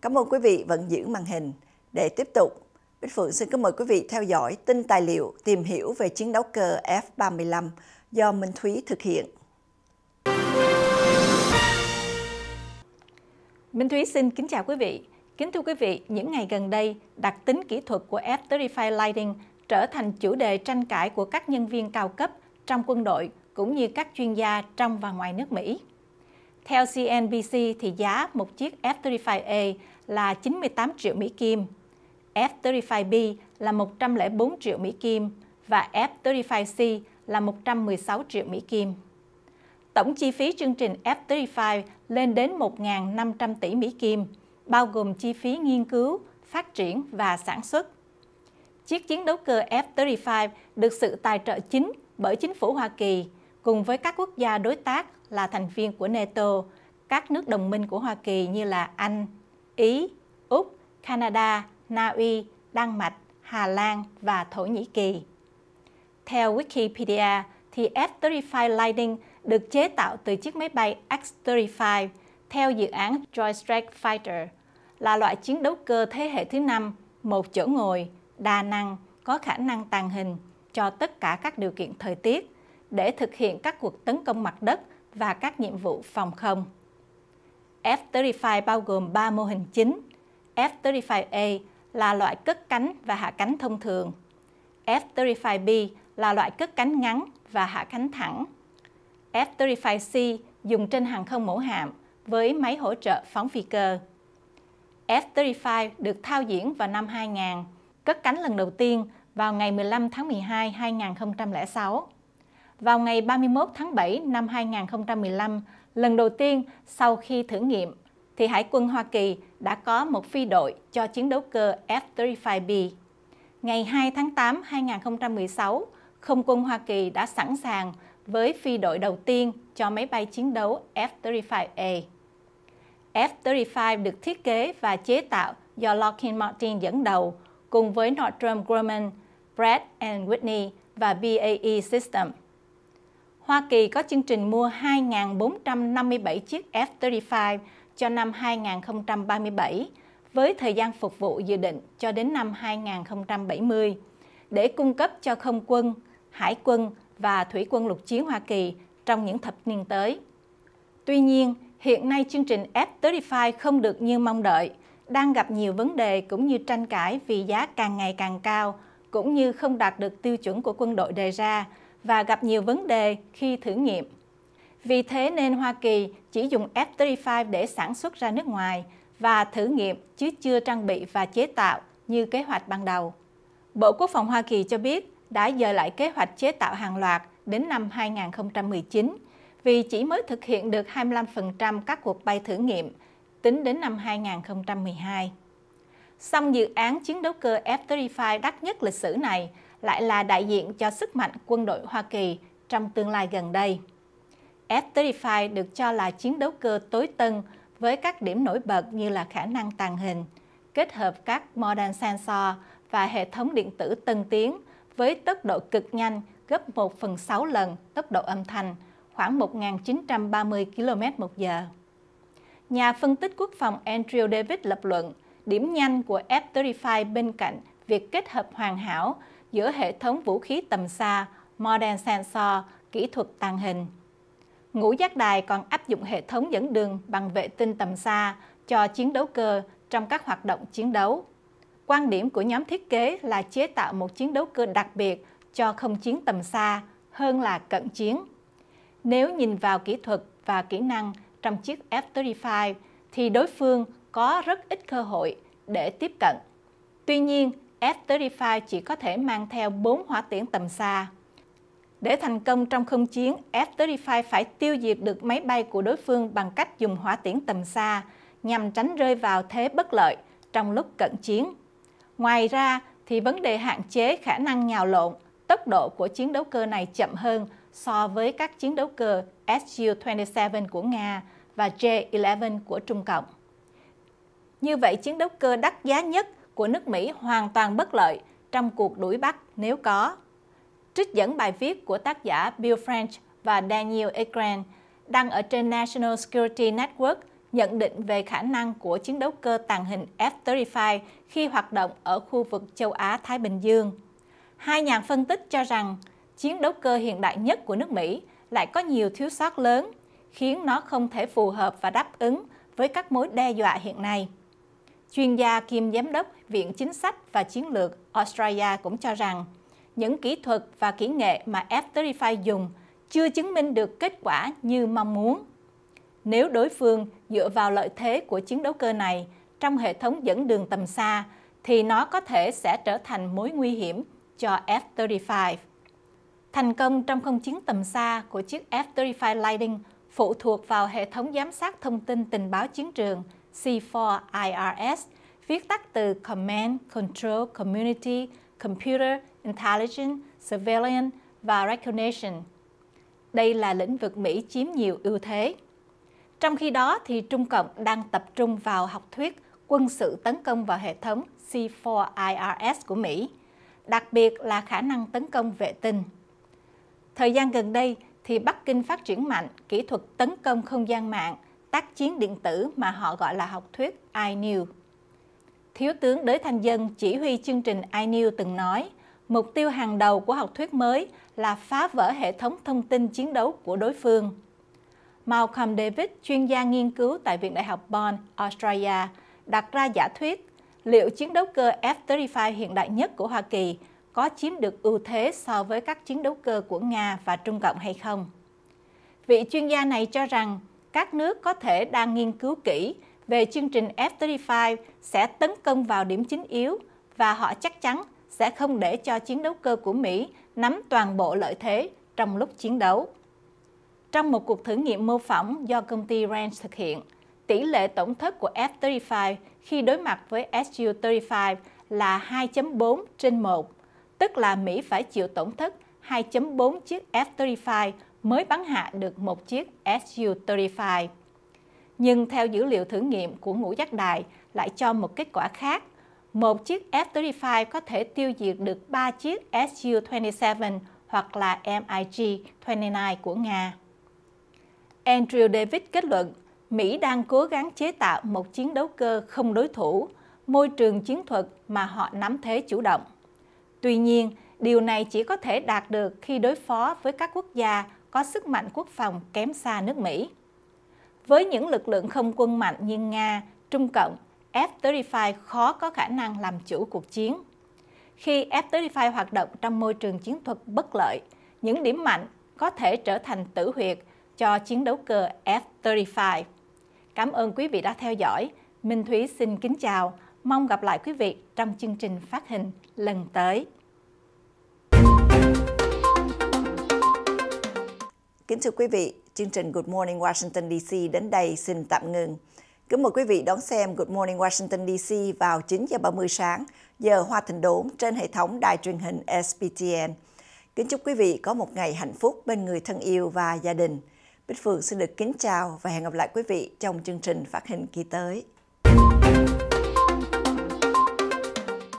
Cảm ơn quý vị vẫn giữ màn hình. Để tiếp tục, Bích Phượng xin kính mời quý vị theo dõi tin tài liệu tìm hiểu về chiến đấu cơ F-35 do Minh Thúy thực hiện. Minh Thúy xin kính chào quý vị. Kính thưa quý vị, những ngày gần đây, đặc tính kỹ thuật của F-35 Lightning trở thành chủ đề tranh cãi của các nhân viên cao cấp trong quân đội cũng như các chuyên gia trong và ngoài nước Mỹ. Theo CNBC thì giá một chiếc F-35A là 98 triệu Mỹ Kim, F-35B là 104 triệu Mỹ Kim và F-35C là 116 triệu Mỹ Kim. Tổng chi phí chương trình F-35 lên đến 1.500 tỷ Mỹ Kim, bao gồm chi phí nghiên cứu, phát triển và sản xuất. Chiếc chiến đấu cơ F-35 được sự tài trợ chính bởi chính phủ Hoa Kỳ – cùng với các quốc gia đối tác là thành viên của NATO, các nước đồng minh của Hoa Kỳ như là Anh, Ý, Úc, Canada, Na Uy, Đan Mạch, Hà Lan và Thổ Nhĩ Kỳ. Theo Wikipedia, thì F-35 Lightning được chế tạo từ chiếc máy bay X-35 theo dự án Joint Strike Fighter, là loại chiến đấu cơ thế hệ thứ năm, một chỗ ngồi, đa năng, có khả năng tàng hình cho tất cả các điều kiện thời tiết – để thực hiện các cuộc tấn công mặt đất và các nhiệm vụ phòng không. F-35 bao gồm 3 mô hình chính. F-35A là loại cất cánh và hạ cánh thông thường. F-35B là loại cất cánh ngắn và hạ cánh thẳng. F-35C dùng trên hàng không mẫu hạm với máy hỗ trợ phóng phi cơ. F-35 được thao diễn vào năm 2000, cất cánh lần đầu tiên vào ngày 15 tháng 12 2006 vào ngày 31 tháng 7 năm 2015, lần đầu tiên sau khi thử nghiệm, thì Hải quân Hoa Kỳ đã có một phi đội cho chiến đấu cơ F-35B. Ngày 2 tháng 8 2016, không quân Hoa Kỳ đã sẵn sàng với phi đội đầu tiên cho máy bay chiến đấu F-35A. F-35 được thiết kế và chế tạo do Lockheed Martin dẫn đầu cùng với Northrop Grumman, Pratt Whitney và BAE Systems Hoa Kỳ có chương trình mua 2.457 chiếc F-35 cho năm 2037 với thời gian phục vụ dự định cho đến năm 2070 để cung cấp cho không quân, hải quân và thủy quân lục chiến Hoa Kỳ trong những thập niên tới. Tuy nhiên, hiện nay chương trình F-35 không được như mong đợi, đang gặp nhiều vấn đề cũng như tranh cãi vì giá càng ngày càng cao, cũng như không đạt được tiêu chuẩn của quân đội đề ra, và gặp nhiều vấn đề khi thử nghiệm. Vì thế nên Hoa Kỳ chỉ dùng F-35 để sản xuất ra nước ngoài và thử nghiệm chứ chưa trang bị và chế tạo như kế hoạch ban đầu. Bộ Quốc phòng Hoa Kỳ cho biết đã dời lại kế hoạch chế tạo hàng loạt đến năm 2019 vì chỉ mới thực hiện được 25% các cuộc bay thử nghiệm tính đến năm 2012. Song dự án chiến đấu cơ F-35 đắt nhất lịch sử này lại là đại diện cho sức mạnh quân đội Hoa Kỳ trong tương lai gần đây. F-35 được cho là chiến đấu cơ tối tân với các điểm nổi bật như là khả năng tàng hình, kết hợp các modern sensor và hệ thống điện tử tân tiến với tốc độ cực nhanh gấp 1 phần 6 lần tốc độ âm thanh, khoảng 1.930 km một giờ. Nhà phân tích quốc phòng Andrew David lập luận, điểm nhanh của F-35 bên cạnh việc kết hợp hoàn hảo giữa hệ thống vũ khí tầm xa, Modern Sensor, kỹ thuật tàng hình. Ngũ giác đài còn áp dụng hệ thống dẫn đường bằng vệ tinh tầm xa cho chiến đấu cơ trong các hoạt động chiến đấu. Quan điểm của nhóm thiết kế là chế tạo một chiến đấu cơ đặc biệt cho không chiến tầm xa hơn là cận chiến. Nếu nhìn vào kỹ thuật và kỹ năng trong chiếc F-35 thì đối phương có rất ít cơ hội để tiếp cận. Tuy nhiên, F-35 chỉ có thể mang theo 4 hỏa tiễn tầm xa. Để thành công trong không chiến, F-35 phải tiêu diệt được máy bay của đối phương bằng cách dùng hỏa tiễn tầm xa nhằm tránh rơi vào thế bất lợi trong lúc cận chiến. Ngoài ra thì vấn đề hạn chế khả năng nhào lộn, tốc độ của chiến đấu cơ này chậm hơn so với các chiến đấu cơ Su-27 của Nga và J-11 của Trung Cộng. Như vậy, chiến đấu cơ đắt giá nhất của nước Mỹ hoàn toàn bất lợi trong cuộc đuổi bắt nếu có. Trích dẫn bài viết của tác giả Bill French và Daniel Ekran đăng ở trên National Security Network nhận định về khả năng của chiến đấu cơ tàng hình F-35 khi hoạt động ở khu vực châu Á-Thái Bình Dương. Hai nhà phân tích cho rằng chiến đấu cơ hiện đại nhất của nước Mỹ lại có nhiều thiếu sót lớn, khiến nó không thể phù hợp và đáp ứng với các mối đe dọa hiện nay. Chuyên gia kiêm giám đốc Viện Chính sách và Chiến lược Australia cũng cho rằng những kỹ thuật và kỹ nghệ mà F-35 dùng chưa chứng minh được kết quả như mong muốn. Nếu đối phương dựa vào lợi thế của chiến đấu cơ này trong hệ thống dẫn đường tầm xa, thì nó có thể sẽ trở thành mối nguy hiểm cho F-35. Thành công trong không chiến tầm xa của chiếc F-35 Lightning phụ thuộc vào hệ thống giám sát thông tin tình báo chiến trường – C4IRS, viết tắt từ Command Control Community Computer Intelligence Surveillance và Recognition. Đây là lĩnh vực Mỹ chiếm nhiều ưu thế. Trong khi đó thì Trung Cộng đang tập trung vào học thuyết quân sự tấn công vào hệ thống C4IRS của Mỹ, đặc biệt là khả năng tấn công vệ tinh. Thời gian gần đây thì Bắc Kinh phát triển mạnh kỹ thuật tấn công không gian mạng – tác chiến điện tử mà họ gọi là học thuyết iNew. Thiếu tướng Đới Thanh Dân chỉ huy chương trình iNew từng nói, mục tiêu hàng đầu của học thuyết mới là phá vỡ hệ thống thông tin chiến đấu của đối phương. Malcolm David, chuyên gia nghiên cứu tại Viện Đại học Bonn, Australia, đặt ra giả thuyết liệu chiến đấu cơ F-35 hiện đại nhất của Hoa Kỳ có chiếm được ưu thế so với các chiến đấu cơ của Nga và Trung Cộng hay không. Vị chuyên gia này cho rằng các nước có thể đang nghiên cứu kỹ về chương trình F-35 sẽ tấn công vào điểm chính yếu và họ chắc chắn sẽ không để cho chiến đấu cơ của Mỹ nắm toàn bộ lợi thế trong lúc chiến đấu. Trong một cuộc thử nghiệm mô phỏng do công ty Rand thực hiện, tỷ lệ tổng thất của F-35 khi đối mặt với Su-35 là 2.4 trên 1, tức là Mỹ phải chịu tổng thất 2.4 chiếc F-35 mới bắn hạ được một chiếc Su-35. Nhưng theo dữ liệu thử nghiệm của ngũ giác đài lại cho một kết quả khác. Một chiếc F-35 có thể tiêu diệt được 3 chiếc Su-27 hoặc là MiG-29 của Nga. Andrew David kết luận, Mỹ đang cố gắng chế tạo một chiến đấu cơ không đối thủ, môi trường chiến thuật mà họ nắm thế chủ động. Tuy nhiên, điều này chỉ có thể đạt được khi đối phó với các quốc gia có sức mạnh quốc phòng kém xa nước Mỹ. Với những lực lượng không quân mạnh như Nga, Trung Cộng, F-35 khó có khả năng làm chủ cuộc chiến. Khi F-35 hoạt động trong môi trường chiến thuật bất lợi, những điểm mạnh có thể trở thành tử huyệt cho chiến đấu cơ F-35. Cảm ơn quý vị đã theo dõi. Minh Thúy xin kính chào. Mong gặp lại quý vị trong chương trình phát hình lần tới. Kính thưa quý vị, chương trình Good Morning Washington DC đến đây xin tạm ngừng. Kính mời quý vị đón xem Good Morning Washington DC vào 9 h 30 sáng giờ Hoa Thịnh Đốn trên hệ thống đài truyền hình SPTN. Kính chúc quý vị có một ngày hạnh phúc bên người thân yêu và gia đình. Bích Phương xin được kính chào và hẹn gặp lại quý vị trong chương trình phát hình kỳ tới.